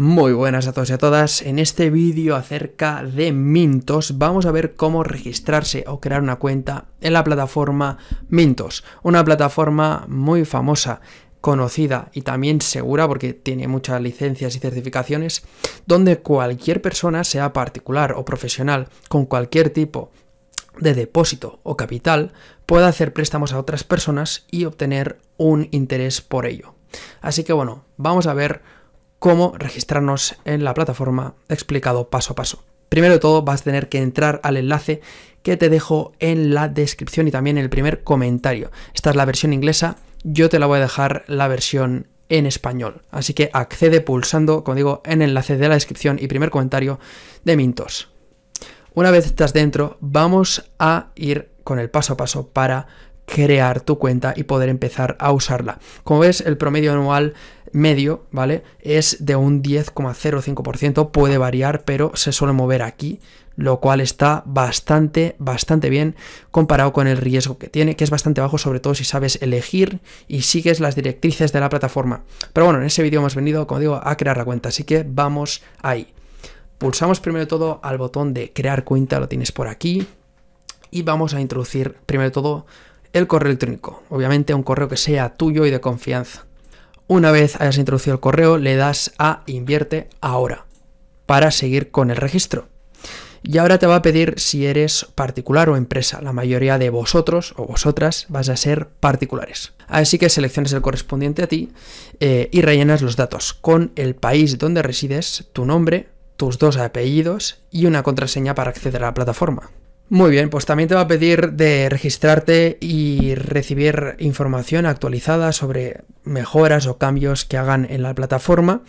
Muy buenas a todos y a todas. En este vídeo acerca de Mintos vamos a ver cómo registrarse o crear una cuenta en la plataforma Mintos, una plataforma muy famosa conocida y también segura porque tiene muchas licencias y certificaciones, donde cualquier persona, sea particular o profesional, con cualquier tipo de depósito o capital, pueda hacer préstamos a otras personas y obtener un interés por ello. Así que bueno, vamos a ver cómo registrarnos en la plataforma explicado paso a paso. Primero de todo vas a tener que entrar al enlace que te dejo en la descripción y también en el primer comentario. Esta es la versión inglesa, yo te la voy a dejar la versión en español. Así que accede pulsando, como digo, en el enlace de la descripción y primer comentario de Mintos. Una vez estás dentro, vamos a ir con el paso a paso para crear tu cuenta y poder empezar a usarla. Como ves, el promedio anual medio, ¿vale? Es de un 10,05%, puede variar, pero se suele mover aquí, lo cual está bastante, bastante bien comparado con el riesgo que tiene, que es bastante bajo, sobre todo si sabes elegir y sigues las directrices de la plataforma. Pero bueno, en ese vídeo hemos venido, como digo, a crear la cuenta, así que vamos ahí. Pulsamos primero todo al botón de crear cuenta, lo tienes por aquí, y vamos a introducir primero todo el correo electrónico, obviamente un correo que sea tuyo y de confianza. Una vez hayas introducido el correo, le das a invierte ahora para seguir con el registro. Y ahora te va a pedir si eres particular o empresa. La mayoría de vosotros o vosotras vas a ser particulares. Así que seleccionas el correspondiente a ti eh, y rellenas los datos con el país donde resides, tu nombre, tus dos apellidos y una contraseña para acceder a la plataforma. Muy bien, pues también te va a pedir de registrarte y recibir información actualizada sobre mejoras o cambios que hagan en la plataforma.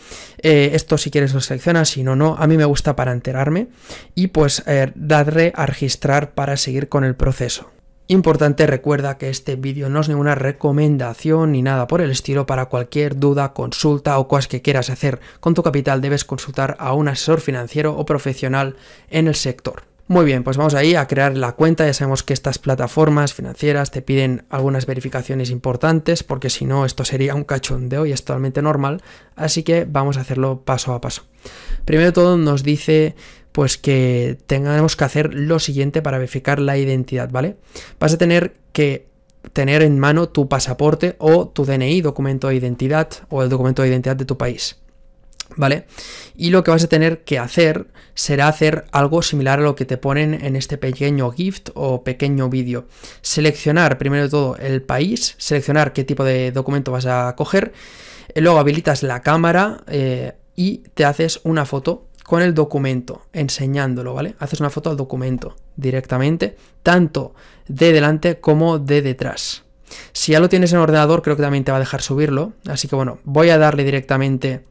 Eh, esto si quieres lo seleccionas, si no, no. A mí me gusta para enterarme y pues eh, darle a registrar para seguir con el proceso. Importante, recuerda que este vídeo no es ninguna recomendación ni nada por el estilo. Para cualquier duda, consulta o cosas que quieras hacer con tu capital, debes consultar a un asesor financiero o profesional en el sector. Muy bien, pues vamos ahí a crear la cuenta. Ya sabemos que estas plataformas financieras te piden algunas verificaciones importantes porque si no esto sería un cachondeo y es totalmente normal. Así que vamos a hacerlo paso a paso. Primero todo nos dice pues que tengamos que hacer lo siguiente para verificar la identidad, ¿vale? Vas a tener que tener en mano tu pasaporte o tu DNI, documento de identidad o el documento de identidad de tu país. ¿Vale? Y lo que vas a tener que hacer será hacer algo similar a lo que te ponen en este pequeño gift o pequeño vídeo. Seleccionar primero de todo el país, seleccionar qué tipo de documento vas a coger, eh, luego habilitas la cámara eh, y te haces una foto con el documento, enseñándolo, ¿vale? Haces una foto al documento directamente, tanto de delante como de detrás. Si ya lo tienes en ordenador, creo que también te va a dejar subirlo. Así que bueno, voy a darle directamente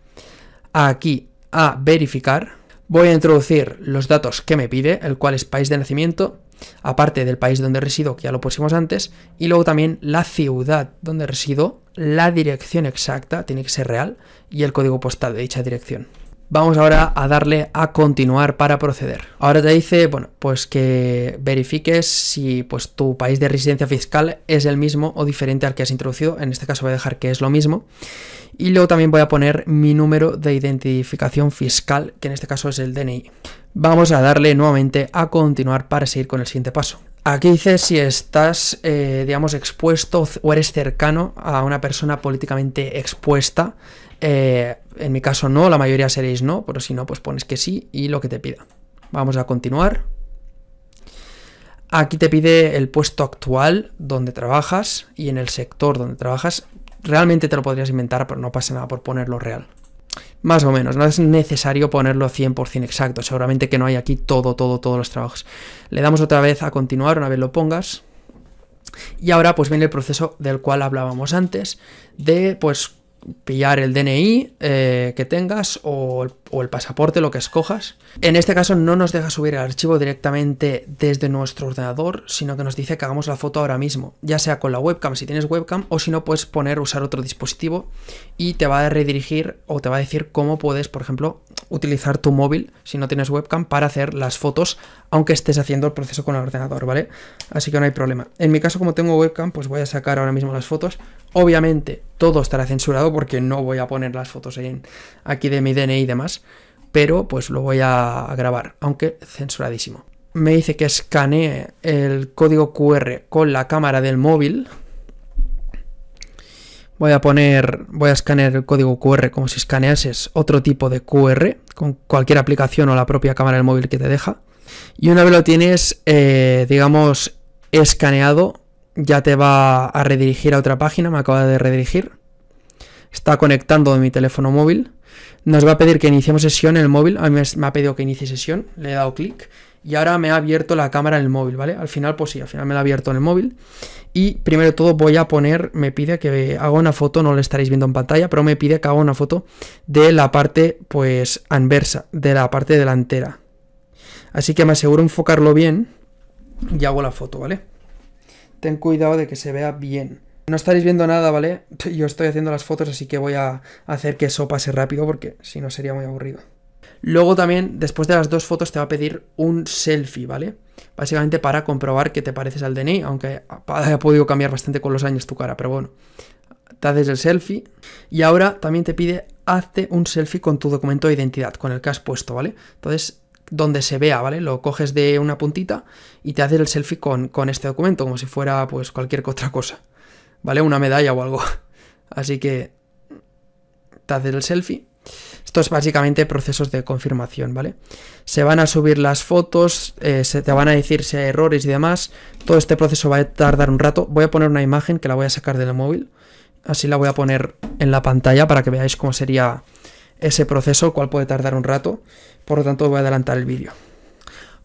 aquí a verificar. Voy a introducir los datos que me pide, el cual es país de nacimiento, aparte del país donde resido, que ya lo pusimos antes, y luego también la ciudad donde resido, la dirección exacta, tiene que ser real, y el código postal de dicha dirección. Vamos ahora a darle a continuar para proceder. Ahora te dice, bueno, pues que verifiques si pues, tu país de residencia fiscal es el mismo o diferente al que has introducido. En este caso voy a dejar que es lo mismo. Y luego también voy a poner mi número de identificación fiscal, que en este caso es el DNI. Vamos a darle nuevamente a continuar para seguir con el siguiente paso. Aquí dice si estás, eh, digamos, expuesto o eres cercano a una persona políticamente expuesta. Eh, en mi caso no, la mayoría seréis no, pero si no, pues pones que sí y lo que te pida. Vamos a continuar. Aquí te pide el puesto actual donde trabajas y en el sector donde trabajas. Realmente te lo podrías inventar, pero no pasa nada por ponerlo real. Más o menos, no es necesario ponerlo 100% exacto. Seguramente que no hay aquí todo, todo, todos los trabajos. Le damos otra vez a continuar una vez lo pongas. Y ahora pues viene el proceso del cual hablábamos antes, de pues pillar el DNI eh, que tengas o o el, pasaporte, lo que escojas. En este caso no nos deja subir el archivo directamente desde nuestro ordenador, sino que nos dice que hagamos la foto ahora mismo, ya sea con la webcam si tienes webcam o si no puedes poner usar otro dispositivo y te va a redirigir o te va a decir cómo puedes, por ejemplo, utilizar tu móvil si no tienes webcam para hacer las fotos aunque estés haciendo el proceso con el ordenador, ¿vale? Así que no hay problema. En mi caso como tengo webcam pues voy a sacar ahora mismo las fotos. Obviamente todo estará censurado porque no voy a poner las fotos aquí de mi DNI y demás, pero pues lo voy a grabar, aunque censuradísimo. Me dice que escanee el código QR con la cámara del móvil. Voy a poner, voy a escanear el código QR como si escaneases otro tipo de QR con cualquier aplicación o la propia cámara del móvil que te deja. Y una vez lo tienes, eh, digamos, escaneado, ya te va a redirigir a otra página, me acaba de redirigir. Está conectando mi teléfono móvil. Nos va a pedir que iniciemos sesión en el móvil. A mí me ha pedido que inicie sesión, le he dado clic y ahora me ha abierto la cámara en el móvil, ¿vale? Al final, pues sí, al final me la ha abierto en el móvil. Y primero de todo voy a poner, me pide que haga una foto, no la estaréis viendo en pantalla, pero me pide que haga una foto de la parte, pues, anversa, de la parte delantera. Así que me aseguro enfocarlo bien y hago la foto, ¿vale? ten cuidado de que se vea bien. No estaréis viendo nada, ¿vale? Yo estoy haciendo las fotos, así que voy a hacer que eso pase rápido porque si no sería muy aburrido. Luego también, después de las dos fotos, te va a pedir un selfie, ¿vale? Básicamente para comprobar que te pareces al DNI, aunque haya podido cambiar bastante con los años tu cara, pero bueno. Te haces el selfie y ahora también te pide hazte un selfie con tu documento de identidad, con el que has puesto, ¿vale? Entonces, donde se vea, ¿vale? Lo coges de una puntita y te haces el selfie con, con este documento, como si fuera pues cualquier otra cosa, ¿vale? Una medalla o algo. Así que te haces el selfie. Esto es básicamente procesos de confirmación, ¿vale? Se van a subir las fotos, eh, se te van a decir si hay errores y demás. Todo este proceso va a tardar un rato. Voy a poner una imagen que la voy a sacar del móvil. Así la voy a poner en la pantalla para que veáis cómo sería ese proceso, cual puede tardar un rato, por lo tanto voy a adelantar el vídeo.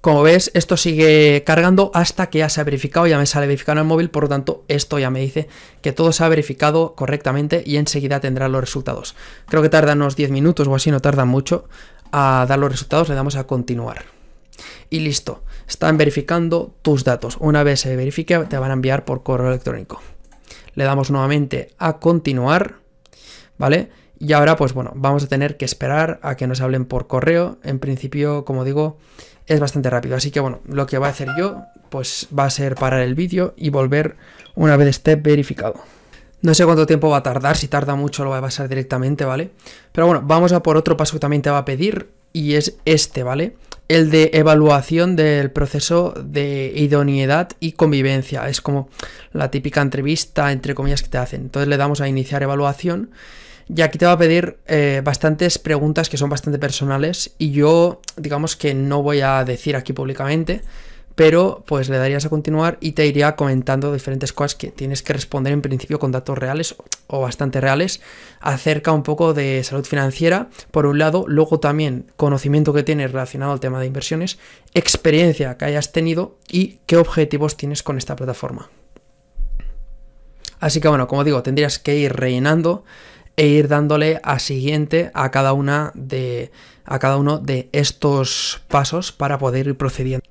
Como ves, esto sigue cargando hasta que ya se ha verificado, ya me sale verificado en el móvil, por lo tanto, esto ya me dice que todo se ha verificado correctamente y enseguida tendrá los resultados. Creo que tardan unos 10 minutos o así, no tarda mucho a dar los resultados, le damos a continuar. Y listo, están verificando tus datos. Una vez se verifique, te van a enviar por correo electrónico. Le damos nuevamente a continuar, ¿vale? Y ahora, pues bueno, vamos a tener que esperar a que nos hablen por correo. En principio, como digo, es bastante rápido. Así que bueno, lo que voy a hacer yo, pues va a ser parar el vídeo y volver una vez esté verificado. No sé cuánto tiempo va a tardar, si tarda mucho lo va a pasar directamente, ¿vale? Pero bueno, vamos a por otro paso que también te va a pedir y es este, ¿vale? El de evaluación del proceso de idoneidad y convivencia. Es como la típica entrevista, entre comillas, que te hacen. Entonces le damos a iniciar evaluación y aquí te va a pedir eh, bastantes preguntas que son bastante personales y yo, digamos que no voy a decir aquí públicamente, pero pues le darías a continuar y te iría comentando diferentes cosas que tienes que responder en principio con datos reales o bastante reales acerca un poco de salud financiera, por un lado, luego también conocimiento que tienes relacionado al tema de inversiones, experiencia que hayas tenido y qué objetivos tienes con esta plataforma. Así que bueno, como digo, tendrías que ir rellenando e ir dándole a siguiente a cada una de cada uno de estos pasos para poder ir procediendo.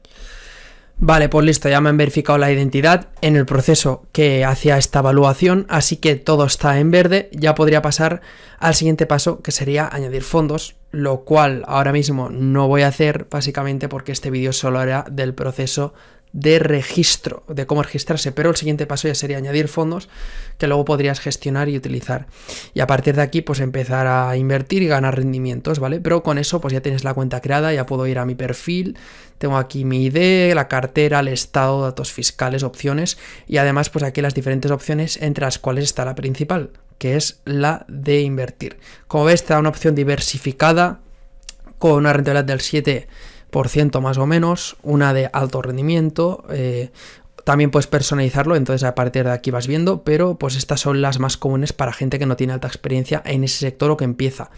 Vale, pues listo, ya me han verificado la identidad en el proceso que hacía esta evaluación, así que todo está en verde, ya podría pasar al siguiente paso que sería añadir fondos, lo cual ahora mismo no voy a hacer básicamente porque este vídeo solo hará del proceso de registro, de cómo registrarse, pero el siguiente paso ya sería añadir fondos que luego podrías gestionar y utilizar. Y a partir de aquí, pues empezar a invertir y ganar rendimientos, ¿vale? Pero con eso, pues ya tienes la cuenta creada, ya puedo ir a mi perfil, tengo aquí mi ID, la cartera, el estado, datos fiscales, opciones y además, pues aquí las diferentes opciones entre las cuales está la principal, que es la de invertir. Como ves, te una opción diversificada con una rentabilidad del 7 por ciento más o menos, una de alto rendimiento, eh, también puedes personalizarlo, entonces a partir de aquí vas viendo, pero pues estas son las más comunes para gente que no tiene alta experiencia en ese sector o que empieza.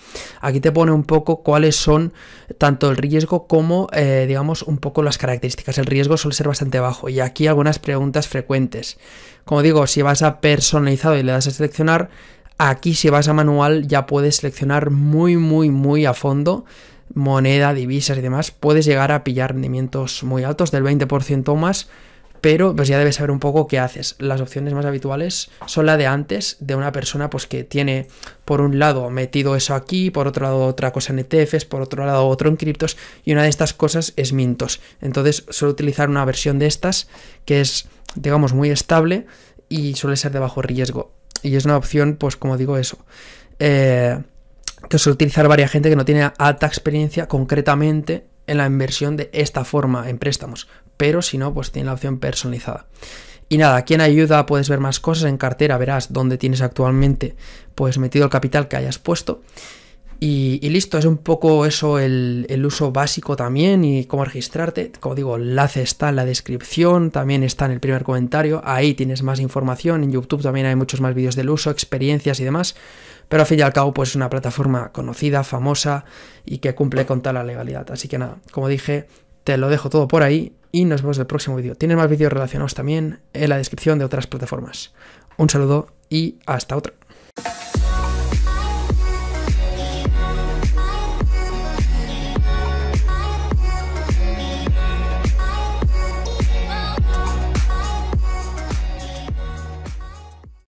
Aquí te pone un poco cuáles son tanto el riesgo como, eh, digamos, un poco las características. El riesgo suele ser bastante bajo y aquí algunas preguntas frecuentes. Como digo, si vas a personalizado y le das a seleccionar, aquí si vas a manual ya puedes seleccionar muy, muy, muy a fondo moneda, divisas y demás, puedes llegar a pillar rendimientos muy altos del 20% o más, pero pues ya debes saber un poco qué haces. Las opciones más habituales son la de antes, de una persona pues que tiene por un lado metido eso aquí, por otro lado otra cosa en ETFs, por otro lado otro en criptos y una de estas cosas es Mintos. Entonces suelo utilizar una versión de estas que es digamos muy estable y suele ser de bajo riesgo. Y es una opción pues como digo eso. Eh, que suele utilizar varias gente que no tiene alta experiencia concretamente en la inversión de esta forma en préstamos, pero si no, pues tiene la opción personalizada. Y nada, aquí en ayuda puedes ver más cosas, en cartera verás dónde tienes actualmente pues metido el capital que hayas puesto. Y, listo, es un poco eso el, el, uso básico también y cómo registrarte. Como digo, el enlace está en la descripción, también está en el primer comentario, ahí tienes más información, en YouTube también hay muchos más vídeos del uso, experiencias y demás. Pero al fin y al cabo, pues es una plataforma conocida, famosa y que cumple con toda la legalidad. Así que nada, como dije, te lo dejo todo por ahí y nos vemos en el próximo vídeo. Tienes más vídeos relacionados también en la descripción de otras plataformas. Un saludo y hasta otra.